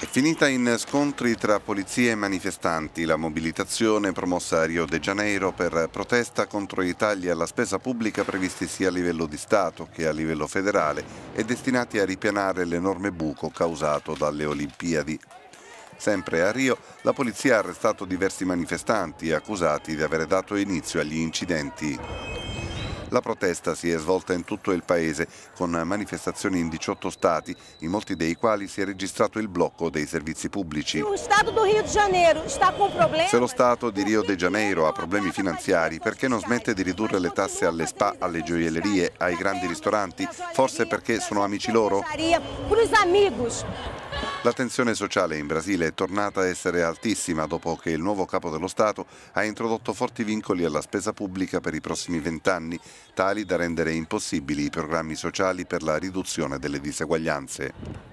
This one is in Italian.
È finita in scontri tra polizia e manifestanti la mobilitazione promossa a Rio de Janeiro per protesta contro i tagli alla spesa pubblica previsti sia a livello di Stato che a livello federale e destinati a ripianare l'enorme buco causato dalle Olimpiadi. Sempre a Rio, la polizia ha arrestato diversi manifestanti accusati di aver dato inizio agli incidenti. La protesta si è svolta in tutto il paese con manifestazioni in 18 stati, in molti dei quali si è registrato il blocco dei servizi pubblici. Se lo Stato di Rio de Janeiro ha problemi finanziari, perché non smette di ridurre le tasse alle spa, alle gioiellerie, ai grandi ristoranti? Forse perché sono amici loro? La tensione sociale in Brasile è tornata a essere altissima dopo che il nuovo capo dello Stato ha introdotto forti vincoli alla spesa pubblica per i prossimi vent'anni, tali da rendere impossibili i programmi sociali per la riduzione delle diseguaglianze.